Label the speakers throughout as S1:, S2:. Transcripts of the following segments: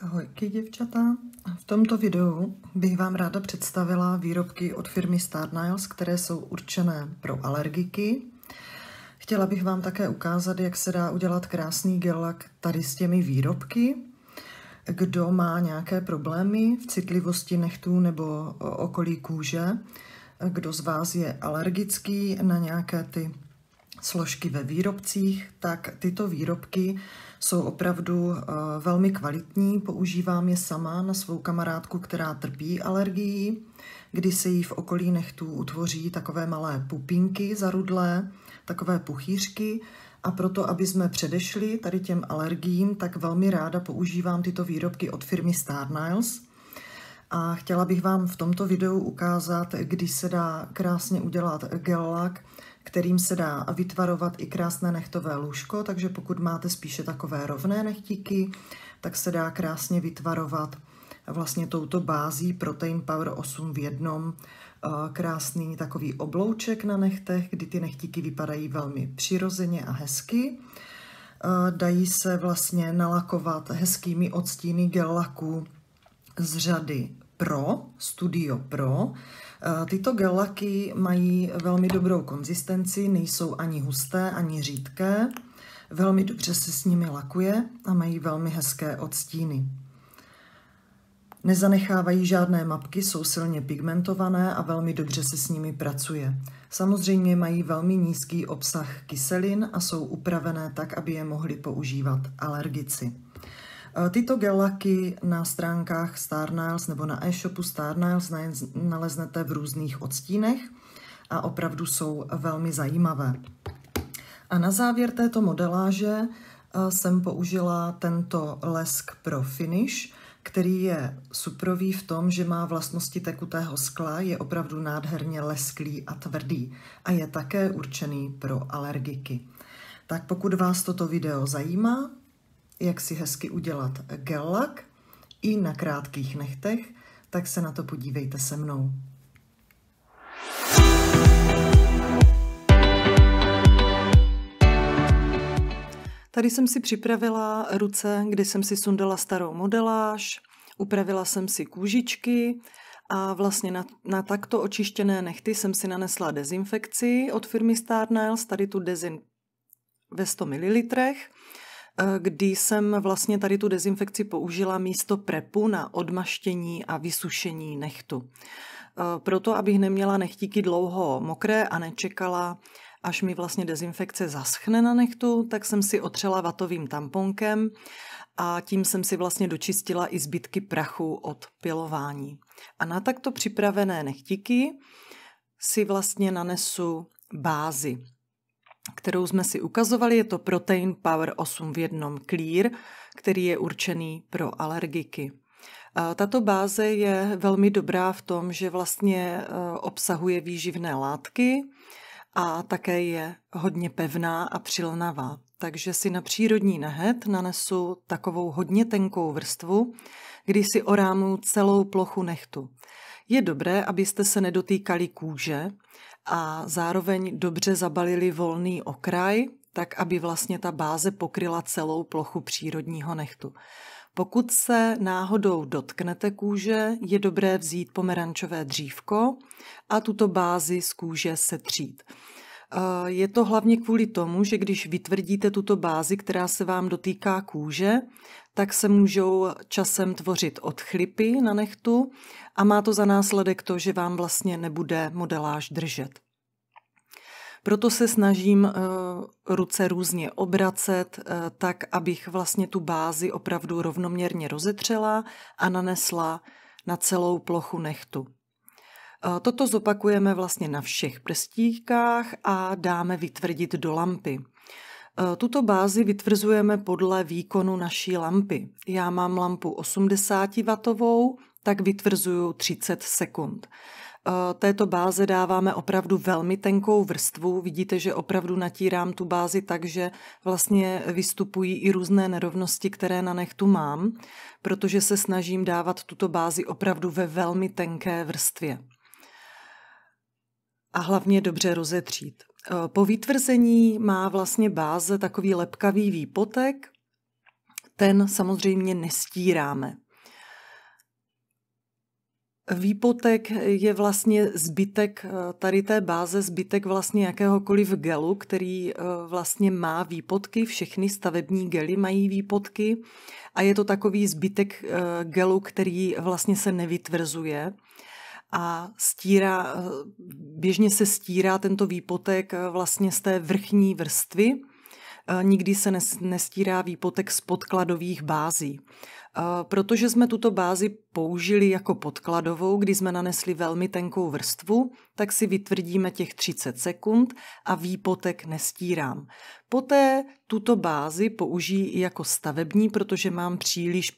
S1: Ahojky děvčata, v tomto videu bych vám ráda představila výrobky od firmy Star Niles, které jsou určené pro alergiky. Chtěla bych vám také ukázat, jak se dá udělat krásný gelak tady s těmi výrobky. Kdo má nějaké problémy v citlivosti nechtů nebo okolí kůže, kdo z vás je alergický na nějaké ty složky ve výrobcích, tak tyto výrobky jsou opravdu eh, velmi kvalitní. Používám je sama na svou kamarádku, která trpí alergií, kdy se jí v okolí nechtů utvoří takové malé pupinky zarudlé, takové puchýřky. A proto, aby jsme předešli tady těm alergím, tak velmi ráda používám tyto výrobky od firmy Star Niles. A chtěla bych vám v tomto videu ukázat, kdy se dá krásně udělat gel lak, kterým se dá vytvarovat i krásné nechtové lůžko, takže pokud máte spíše takové rovné nechtíky, tak se dá krásně vytvarovat vlastně touto bází Protein Power 8 v jednom eh, krásný takový oblouček na nechtech, kdy ty nechtíky vypadají velmi přirozeně a hezky. Eh, dají se vlastně nalakovat hezkými odstíny gel laku z řady Pro, Studio Pro, Eh, tyto gelaky mají velmi dobrou konzistenci, nejsou ani husté, ani řídké. Velmi dobře se s nimi lakuje a mají velmi hezké odstíny. Nezanechávají žádné mapky, jsou silně pigmentované a velmi dobře se s nimi pracuje. Samozřejmě mají velmi nízký obsah kyselin a jsou upravené tak, aby je mohli používat alergici. Eh, tyto gelaky na stránkách Star Niles nebo na e-shopu Star Niles naleznete v různých odstínech a opravdu jsou velmi zajímavé. A na závěr této modeláže eh, jsem použila tento lesk pro finish, který je suprový v tom, že má vlastnosti tekutého skla, je opravdu nádherně lesklý a tvrdý a je také určený pro alergiky. Tak pokud vás toto video zajímá, jak si hezky udělat gel lak i na krátkých nechtech, tak se na to podívejte se mnou. Tady jsem si připravila ruce, kdy jsem si sundala starou modeláž, upravila jsem si kůžičky a vlastně na, na takto očištěné nechty jsem si nanesla dezinfekci od firmy Star Niles, tady tu dezin ve 100 ml. Eh, kdy jsem vlastně tady tu dezinfekci použila místo prepu na odmaštění a vysušení nechtu. Eh, proto, abych neměla nechtíky dlouho mokré a nečekala, až mi vlastně dezinfekce zaschne na nechtu, tak jsem si otřela vatovým tamponkem a tím jsem si vlastně dočistila i zbytky prachu od pilování. A na takto připravené nechtíky si vlastně nanesu bázi kterou jsme si ukazovali, je to Protein Power 8 v jednom Clear, který je určený pro alergiky. Tato báze je velmi dobrá v tom, že vlastně e, obsahuje výživné látky a také je hodně pevná a přilnavá. Takže si na přírodní nehet nanesu takovou hodně tenkou vrstvu, kdy si orámu celou plochu nechtu. Je dobré, abyste se nedotýkali kůže, a zároveň dobře zabalili volný okraj, tak aby vlastně ta báze pokryla celou plochu přírodního nechtu. Pokud se náhodou dotknete kůže, je dobré vzít pomerančové dřívko a tuto bázi z kůže setřít. Eh, je to hlavně kvůli tomu, že když vytvrdíte tuto bázi, která se vám dotýká kůže, tak se můžou časem tvořit odchlipy na nechtu a má to za následek to, že vám vlastně nebude modeláž držet. Proto se snažím eh, ruce různě obracet, eh, tak abych vlastně tu bázi opravdu rovnoměrně rozetřela a nanesla na celou plochu nechtu. Eh, toto zopakujeme vlastně na všech prstíkách a dáme vytvrdit do lampy. Eh, tuto bázi vytvrzujeme podle výkonu naší lampy. Já mám lampu 80W, tak vytvrzuju 30 sekund. Eh, této báze dáváme opravdu velmi tenkou vrstvu. Vidíte, že opravdu natírám tu bázi tak, že vlastně vystupují i různé nerovnosti, které na nechtu mám, protože se snažím dávat tuto bázi opravdu ve velmi tenké vrstvě. A hlavně dobře rozetřít. Eh, po výtvrzení má vlastně báze takový lepkavý výpotek, ten samozřejmě nestíráme. Výpotek je vlastně zbytek eh, tady té báze, zbytek vlastně jakéhokoliv gelu, který eh, vlastně má výpotky, všechny stavební gely mají výpotky a je to takový zbytek gelu, který vlastně se nevytvrzuje a stírá, běžně se stírá tento výpotek eh, vlastně z té vrchní vrstvy. Eh, nikdy se nestírá výpotek z podkladových bází. Eh, protože jsme tuto bázi použili jako podkladovou, kdy jsme nanesli velmi tenkou vrstvu, tak si vytvrdíme těch 30 sekund a výpotek nestírám. Poté tuto bázi použijí i jako stavební, protože mám příliš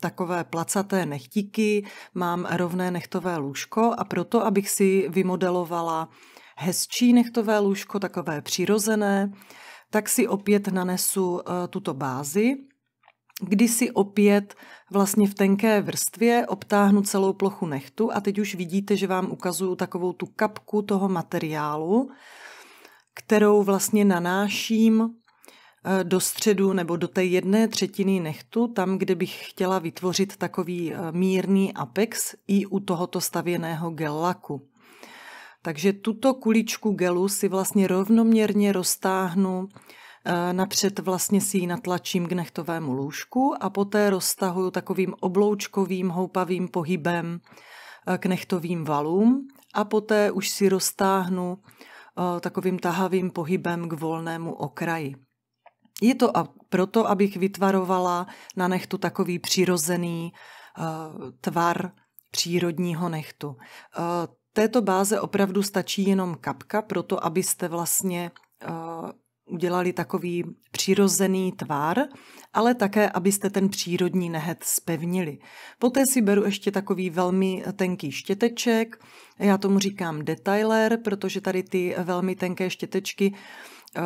S1: takové placaté nechtíky, mám rovné nechtové lůžko a proto, abych si vymodelovala hezčí nechtové lůžko, takové přirozené, tak si opět nanesu eh, tuto bázi, kdy si opět vlastně v tenké vrstvě obtáhnu celou plochu nechtu a teď už vidíte, že vám ukazuju takovou tu kapku toho materiálu, kterou vlastně nanáším Eh, do středu nebo do té jedné třetiny nechtu, tam, kde bych chtěla vytvořit takový eh, mírný apex i u tohoto stavěného gel laku. Takže tuto kuličku gelu si vlastně rovnoměrně roztáhnu, eh, napřed vlastně si ji natlačím k nechtovému lůžku a poté roztahuju takovým obloučkovým houpavým pohybem k nechtovým valům a poté už si roztáhnu takovým tahavým pohybem k volnému okraji. Je to a proto, abych vytvarovala na nechtu takový přirozený uh, tvar přírodního nechtu. Uh, této báze opravdu stačí jenom kapka, proto abyste vlastně uh, udělali takový přirozený tvar, ale také, abyste ten přírodní nehet spevnili. Poté si beru ještě takový velmi tenký štěteček, já tomu říkám detailer, protože tady ty velmi tenké štětečky uh, Eh,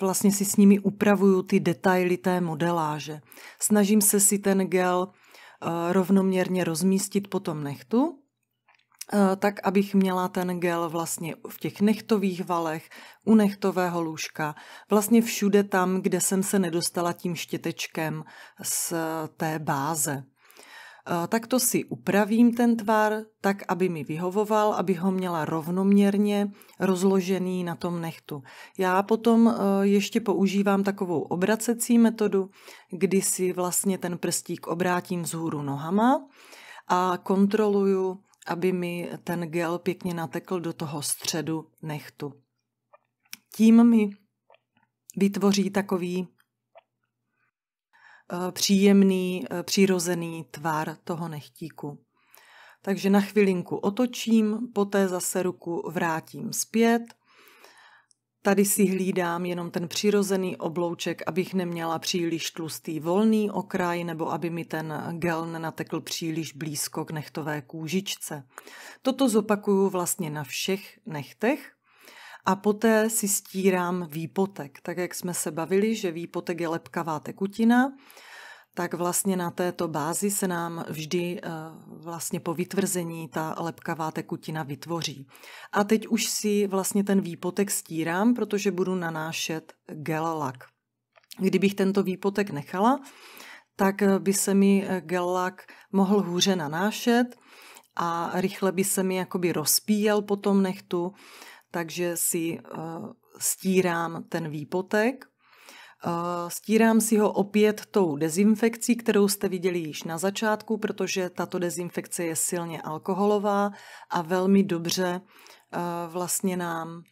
S1: vlastně si s nimi upravuju ty detaily té modeláže. Snažím se si ten gel eh, rovnoměrně rozmístit po tom nechtu, eh, tak abych měla ten gel vlastně v těch nechtových valech, u nechtového lůžka, vlastně všude tam, kde jsem se nedostala tím štětečkem z té báze tak to si upravím ten tvar tak, aby mi vyhovoval, aby ho měla rovnoměrně rozložený na tom nechtu. Já potom e, ještě používám takovou obracecí metodu, kdy si vlastně ten prstík obrátím vzhůru nohama a kontroluju, aby mi ten gel pěkně natekl do toho středu nechtu. Tím mi vytvoří takový Eh, příjemný, eh, přirozený tvar toho nechtíku. Takže na chvilinku otočím, poté zase ruku vrátím zpět. Tady si hlídám jenom ten přirozený oblouček, abych neměla příliš tlustý volný okraj nebo aby mi ten gel nenatekl příliš blízko k nechtové kůžičce. Toto zopakuju vlastně na všech nechtech a poté si stírám výpotek. Tak jak jsme se bavili, že výpotek je lepkavá tekutina, tak vlastně na této bázi se nám vždy eh, vlastně po vytvrzení ta lepkavá tekutina vytvoří. A teď už si vlastně ten výpotek stírám, protože budu nanášet gel lak. Kdybych tento výpotek nechala, tak eh, by se mi eh, gel lak mohl hůře nanášet a rychle by se mi jakoby rozpíjel po tom nechtu takže si eh, stírám ten výpotek. Eh, stírám si ho opět tou dezinfekcí, kterou jste viděli již na začátku, protože tato dezinfekce je silně alkoholová a velmi dobře eh, vlastně nám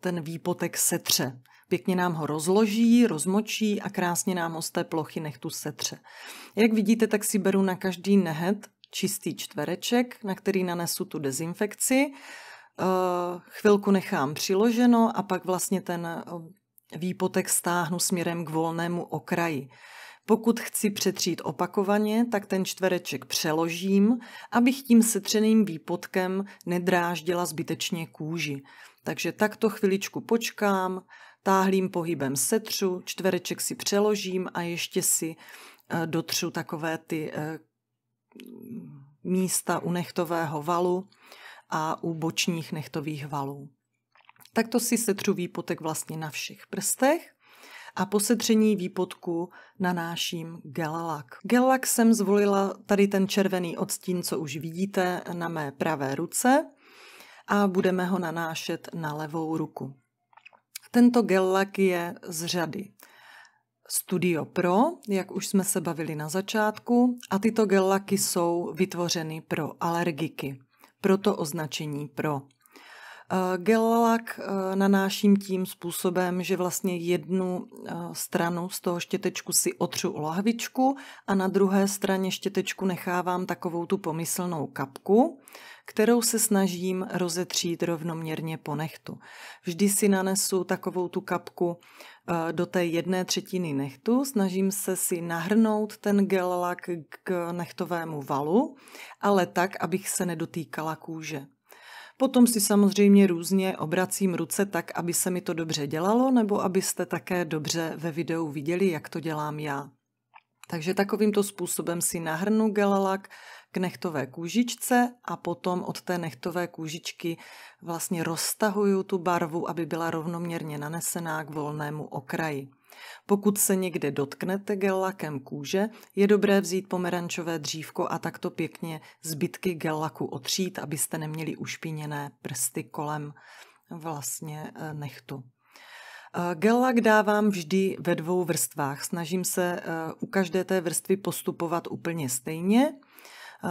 S1: ten výpotek setře. Pěkně nám ho rozloží, rozmočí a krásně nám ho z té plochy nechtu setře. Jak vidíte, tak si beru na každý nehet čistý čtvereček, na který nanesu tu dezinfekci. Eh, chvilku nechám přiloženo a pak vlastně ten eh, výpotek stáhnu směrem k volnému okraji. Pokud chci přetřít opakovaně, tak ten čtvereček přeložím, abych tím setřeným výpotkem nedráždila zbytečně kůži. Takže takto chviličku počkám, táhlým pohybem setřu, čtvereček si přeložím a ještě si eh, dotřu takové ty místa u nechtového valu, a u bočních nechtových valů. Takto si setřu výpotek vlastně na všech prstech a po setření výpotku nanáším gelalak. Gelalak jsem zvolila tady ten červený odstín, co už vidíte na mé pravé ruce a budeme ho nanášet na levou ruku. Tento gelalak je z řady Studio Pro, jak už jsme se bavili na začátku, a tyto gelaky jsou vytvořeny pro alergiky proto označení pro. Eh, gelalak eh, nanáším tím způsobem, že vlastně jednu eh, stranu z toho štětečku si otřu o lahvičku a na druhé straně štětečku nechávám takovou tu pomyslnou kapku, kterou se snažím rozetřít rovnoměrně po nechtu. Vždy si nanesu takovou tu kapku do té jedné třetiny nechtu, snažím se si nahrnout ten gelalak k nechtovému valu, ale tak, abych se nedotýkala kůže. Potom si samozřejmě různě obracím ruce tak, aby se mi to dobře dělalo, nebo abyste také dobře ve videu viděli, jak to dělám já. Takže takovýmto způsobem si nahrnu gelalak k nechtové kůžičce a potom od té nechtové kůžičky vlastně roztahuju tu barvu, aby byla rovnoměrně nanesená k volnému okraji. Pokud se někde dotknete gel lakem kůže, je dobré vzít pomerančové dřívko a takto pěkně zbytky gel laku otřít, abyste neměli ušpiněné prsty kolem vlastně eh, nechtu. Eh, gel lak dávám vždy ve dvou vrstvách. Snažím se eh, u každé té vrstvy postupovat úplně stejně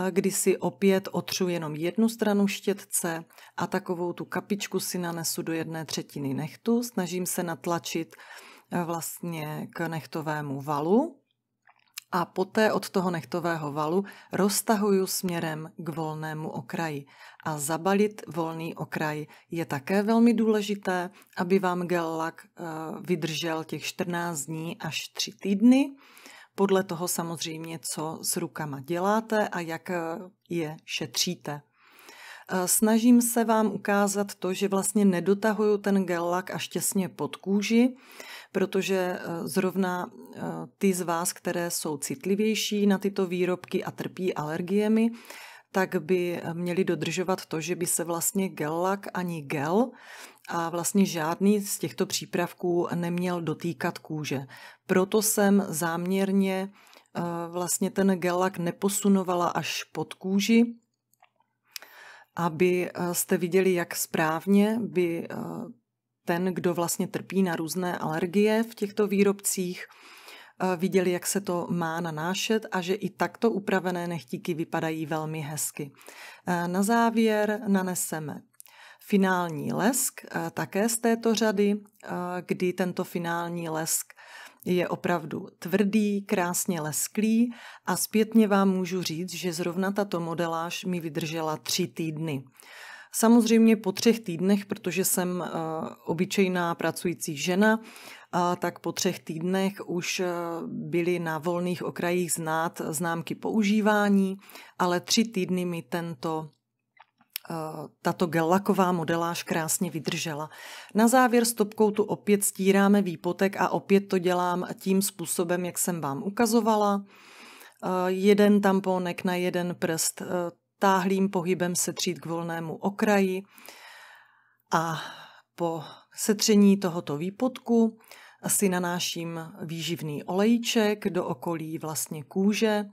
S1: kdy si opět otřu jenom jednu stranu štětce a takovou tu kapičku si nanesu do jedné třetiny nechtu. Snažím se natlačit uh, vlastně k nechtovému valu a poté od toho nechtového valu roztahuju směrem k volnému okraji. A zabalit volný okraj je také velmi důležité, aby vám gel lak eh, vydržel těch 14 dní až 3 týdny podle toho samozřejmě, co s rukama děláte a jak eh, je šetříte. Snažím se vám ukázat to, že vlastně nedotahuju ten gel lak až těsně pod kůži, protože e, zrovna e, ty z vás, které jsou citlivější na tyto výrobky a trpí alergiemi, tak by měli dodržovat to, že by se vlastně gel lak ani gel a vlastně žádný z těchto přípravků neměl dotýkat kůže. Proto jsem záměrně e, vlastně ten gel lak neposunovala až pod kůži, aby eh, jste viděli, jak správně by eh, ten, kdo vlastně trpí na různé alergie v těchto výrobcích, eh, viděli, jak se to má nanášet a že i takto upravené nechtíky vypadají velmi hezky. Na závěr naneseme finální lesk, také z této řady, kdy tento finální lesk je opravdu tvrdý, krásně lesklý a zpětně vám můžu říct, že zrovna tato modeláž mi vydržela tři týdny. Samozřejmě po třech týdnech, protože jsem eh, obyčejná pracující žena, tak po třech týdnech už eh, byly na volných okrajích znát známky používání, ale tři týdny mi tento Eh, tato gelaková modeláž krásně vydržela. Na závěr stopkou tu opět stíráme výpotek a opět to dělám tím způsobem, jak jsem vám ukazovala. Eh, jeden tamponek na jeden prst eh, táhlým pohybem setřít k volnému okraji a po setření tohoto výpotku si nanáším výživný olejček do okolí vlastně kůže,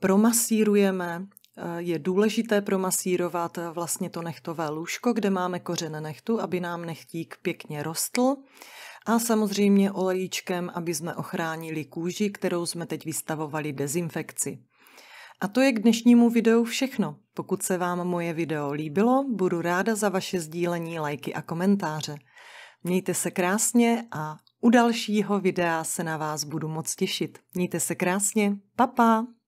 S1: promasírujeme Eh, je důležité promasírovat eh, vlastně to nechtové lůžko, kde máme kořen nechtu, aby nám nechtík pěkně rostl. A samozřejmě olejíčkem, aby jsme ochránili kůži, kterou jsme teď vystavovali dezinfekci. A to je k dnešnímu videu všechno. Pokud se vám moje video líbilo, budu ráda za vaše sdílení, lajky a komentáře. Mějte se krásně a u dalšího videa se na vás budu moc těšit. Mějte se krásně, papa! Pa.